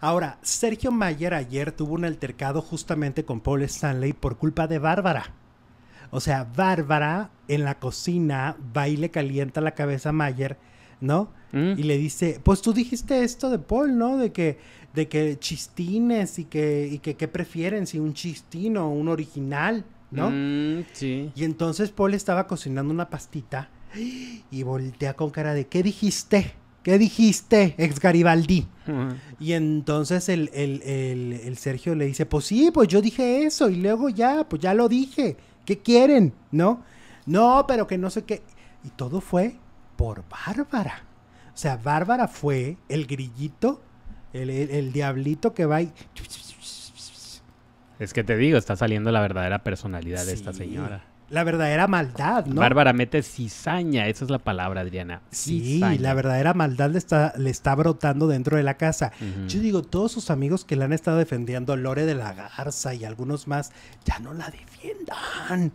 Ahora, Sergio Mayer ayer tuvo un altercado justamente con Paul Stanley por culpa de Bárbara. O sea, Bárbara en la cocina va y le calienta la cabeza a Mayer, ¿no? Mm. Y le dice, pues tú dijiste esto de Paul, ¿no? De que, de que chistines y que, y que, ¿qué prefieren? Si un chistín o un original, ¿no? Mm, sí. Y entonces Paul estaba cocinando una pastita y voltea con cara de, ¿qué dijiste? ¿Qué dijiste, ex Garibaldi? Y entonces el, Sergio le dice, pues sí, pues yo dije eso y luego ya, pues ya lo dije. ¿Qué quieren? ¿No? No, pero que no sé qué. Y todo fue por Bárbara. O sea, Bárbara fue el grillito, el, diablito que va y... Es que te digo, está saliendo la verdadera personalidad de esta señora la verdadera maldad, ¿no? Bárbara mete cizaña, esa es la palabra, Adriana. Sí, la verdadera maldad le está, le está brotando dentro de la casa. Yo digo, todos sus amigos que la han estado defendiendo, Lore de la Garza y algunos más, ya no la defiendan.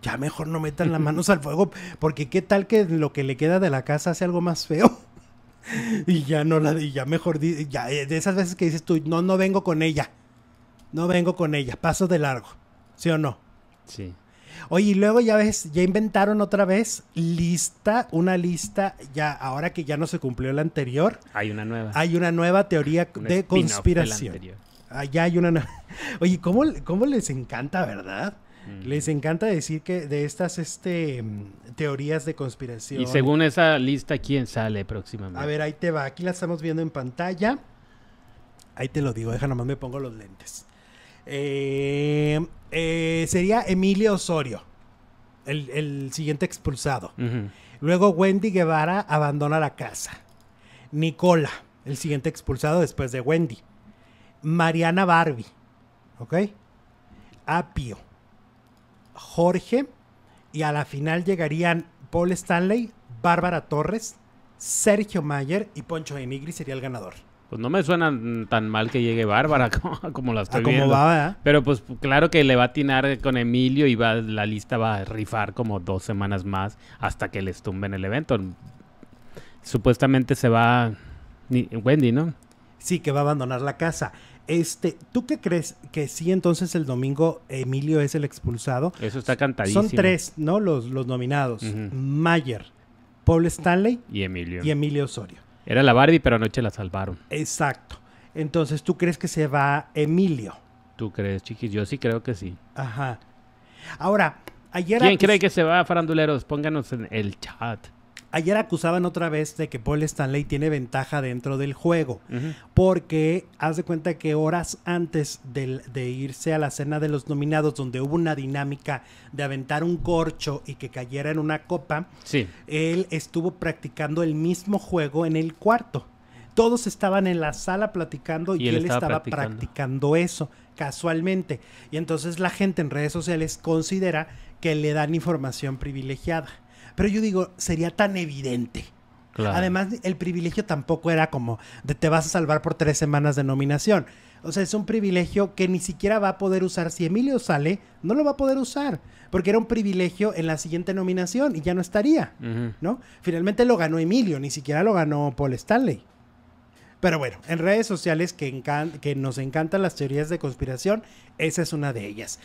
Ya mejor no metan las manos al fuego, porque qué tal que lo que le queda de la casa hace algo más feo. y ya no la, ya mejor, ya, eh, de esas veces que dices tú, no, no vengo con ella. No vengo con ella, paso de largo. ¿Sí o no? Sí. Oye, y luego ya ves, ya inventaron otra vez lista, una lista, ya ahora que ya no se cumplió la anterior. Hay una nueva. Hay una nueva teoría de conspiración. Allá ah, hay una nueva. Oye, ¿cómo, les encanta, verdad? Les encanta decir que de estas este, mm, teorías de conspiración. Y según esa lista, ¿quién sale próximamente? A ver, ahí te va. Aquí la estamos viendo en pantalla. Ahí te lo digo, deja nomás me pongo los lentes. Eh, eh, sería Emilio Osorio, el, siguiente expulsado. Luego Wendy Guevara abandona la casa. Nicola, el siguiente expulsado después de Wendy. Mariana Barbie, ¿ok? Apio, Jorge, y a la final llegarían Paul Stanley, Bárbara Torres, Sergio Mayer y Poncho Enigri sería el ganador pues no me suena tan mal que llegue Bárbara como, las la estoy ah, Pero pues claro que le va a atinar con Emilio y va, la lista va a rifar como dos semanas más hasta que les tumben el evento. Supuestamente se va Wendy, ¿no? Sí, que va a abandonar la casa. Este, ¿tú qué crees que sí entonces el domingo Emilio es el expulsado? Eso está cantadísimo. Son tres, ¿no? Los, los nominados. Mayer, Paul Stanley y Emilio. Y Emilio Osorio. Era la Barbie, pero anoche la salvaron. Exacto. Entonces, ¿tú crees que se va Emilio? ¿Tú crees, chiquis? Yo sí creo que sí. Ajá. Ahora, ayer... ¿Quién cree que se va, faranduleros? Pónganos en el chat ayer acusaban otra vez de que Paul Stanley tiene ventaja dentro del juego, porque haz de cuenta que horas antes de, irse a la cena de los nominados, donde hubo una dinámica de aventar un corcho y que cayera en una copa, él estuvo practicando el mismo juego en el cuarto. Todos estaban en la sala platicando y, él, estaba, practicando eso casualmente. Y entonces la gente en redes sociales considera que le dan información privilegiada. Pero yo digo, sería tan evidente. Además, el privilegio tampoco era como de te vas a salvar por tres semanas de nominación. O sea, es un privilegio que ni siquiera va a poder usar. Si Emilio sale, no lo va a poder usar. Porque era un privilegio en la siguiente nominación y ya no estaría. ¿No? Finalmente lo ganó Emilio, ni siquiera lo ganó Paul Stanley. Pero bueno, en redes sociales que, que, nos encantan las teorías de conspiración, esa es una de ellas.